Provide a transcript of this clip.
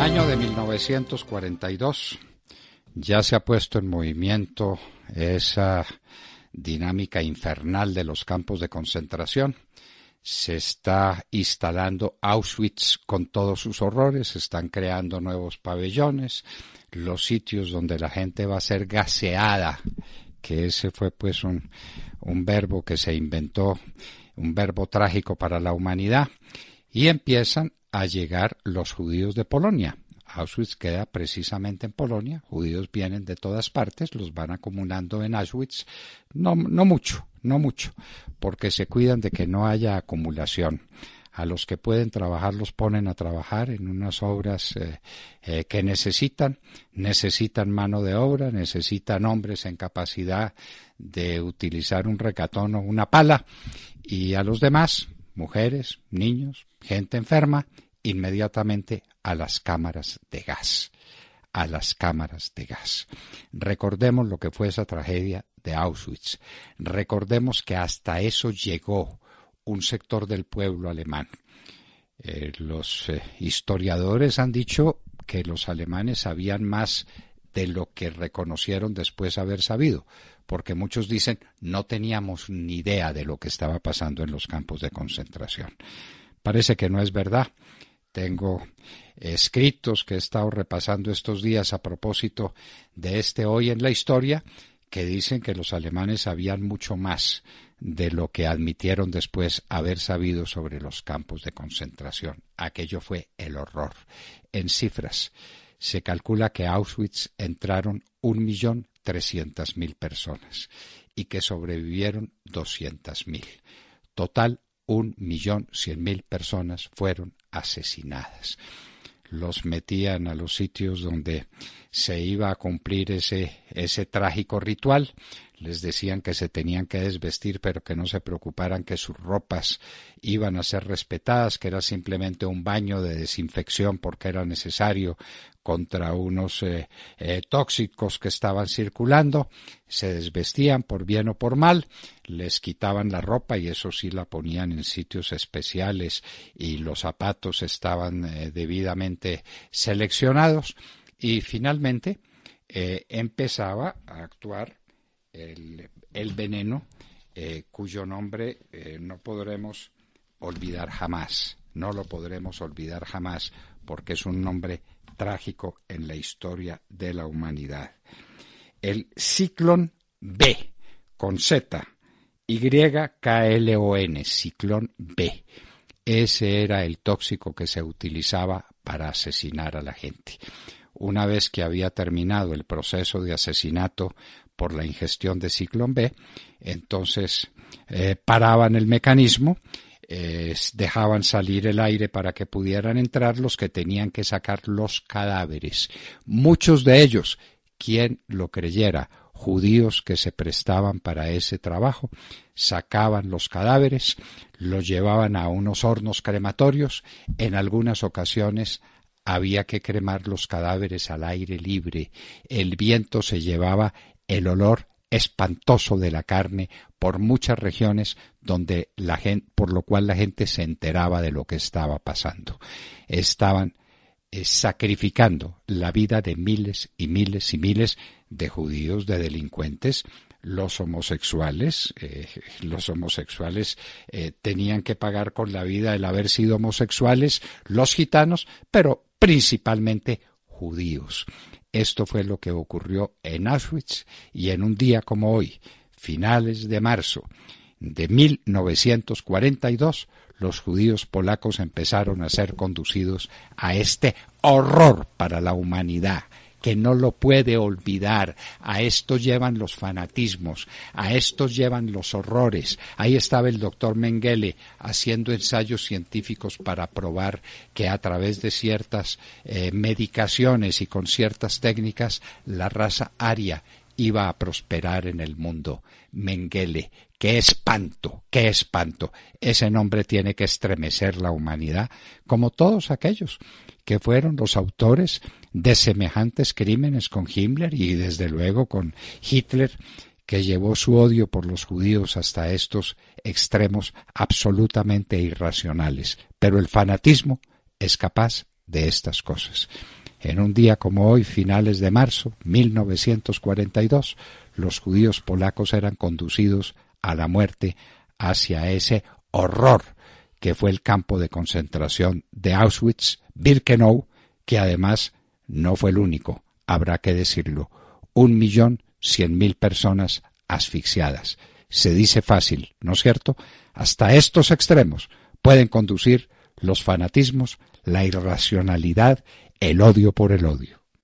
Año de 1942. Ya se ha puesto en movimiento esa dinámica infernal de los campos de concentración. Se está instalando Auschwitz con todos sus horrores, se están creando nuevos pabellones, los sitios donde la gente va a ser gaseada, que ese fue pues un, un verbo que se inventó, un verbo trágico para la humanidad, y empiezan a llegar los judíos de Polonia. Auschwitz queda precisamente en Polonia, judíos vienen de todas partes, los van acumulando en Auschwitz, no, no mucho, no mucho, porque se cuidan de que no haya acumulación a los que pueden trabajar los ponen a trabajar en unas obras eh, eh, que necesitan, necesitan mano de obra, necesitan hombres en capacidad de utilizar un recatón o una pala y a los demás, mujeres, niños, gente enferma inmediatamente a las cámaras de gas a las cámaras de gas. Recordemos lo que fue esa tragedia de Auschwitz. Recordemos que hasta eso llegó un sector del pueblo alemán. Eh, los eh, historiadores han dicho que los alemanes sabían más de lo que reconocieron después haber sabido, porque muchos dicen no teníamos ni idea de lo que estaba pasando en los campos de concentración. Parece que no es verdad. Tengo escritos que he estado repasando estos días a propósito de este hoy en la historia que dicen que los alemanes sabían mucho más de lo que admitieron después haber sabido sobre los campos de concentración. Aquello fue el horror. En cifras, se calcula que a Auschwitz entraron un millón trescientas mil personas y que sobrevivieron 200.000. mil. Total, un millón cien mil personas fueron asesinadas. Los metían a los sitios donde se iba a cumplir ese, ese trágico ritual. Les decían que se tenían que desvestir, pero que no se preocuparan que sus ropas iban a ser respetadas, que era simplemente un baño de desinfección porque era necesario contra unos eh, eh, tóxicos que estaban circulando, se desvestían por bien o por mal, les quitaban la ropa y eso sí la ponían en sitios especiales y los zapatos estaban eh, debidamente seleccionados y finalmente eh, empezaba a actuar el, veneno eh, cuyo nombre eh, no podremos olvidar jamás, no lo podremos olvidar jamás, porque es un nombre trágico en la historia de la humanidad. El ciclón B, con Z, Y-K-L-O-N, ciclón B. Ese era el tóxico que se utilizaba para asesinar a la gente. Una vez que había terminado el proceso de asesinato por la ingestión de ciclón B, entonces eh, paraban el mecanismo, eh, dejaban salir el aire para que pudieran entrar los que tenían que sacar los cadáveres. Muchos de ellos, quien lo creyera, judíos que se prestaban para ese trabajo, sacaban los cadáveres, los llevaban a unos hornos crematorios, en algunas ocasiones había que cremar los cadáveres al aire libre, el viento se llevaba el olor espantoso de la carne por muchas regiones donde la gente, por lo cual la gente se enteraba de lo que estaba pasando. Estaban eh, sacrificando la vida de miles y miles y miles de judíos, de delincuentes, los homosexuales, eh, los homosexuales eh, tenían que pagar con la vida el haber sido homosexuales, los gitanos, pero principalmente judíos. Esto fue lo que ocurrió en Auschwitz y en un día como hoy, finales de marzo de 1942, los judíos polacos empezaron a ser conducidos a este horror para la humanidad que no lo puede olvidar. A esto llevan los fanatismos, a esto llevan los horrores. Ahí estaba el doctor Mengele haciendo ensayos científicos para probar que a través de ciertas eh, medicaciones y con ciertas técnicas la raza aria iba a prosperar en el mundo. Mengele, ¡Qué espanto! ¡Qué espanto! Ese nombre tiene que estremecer la humanidad, como todos aquellos que fueron los autores de semejantes crímenes con Himmler y desde luego con Hitler, que llevó su odio por los judíos hasta estos extremos absolutamente irracionales. Pero el fanatismo es capaz de estas cosas. En un día como hoy, finales de marzo 1942, los judíos polacos eran conducidos a la muerte hacia ese horror que fue el campo de concentración de Auschwitz, Birkenau, que además no fue el único, habrá que decirlo, un millón cien mil personas asfixiadas. Se dice fácil, ¿no es cierto? Hasta estos extremos pueden conducir los fanatismos, la irracionalidad, el odio por el odio.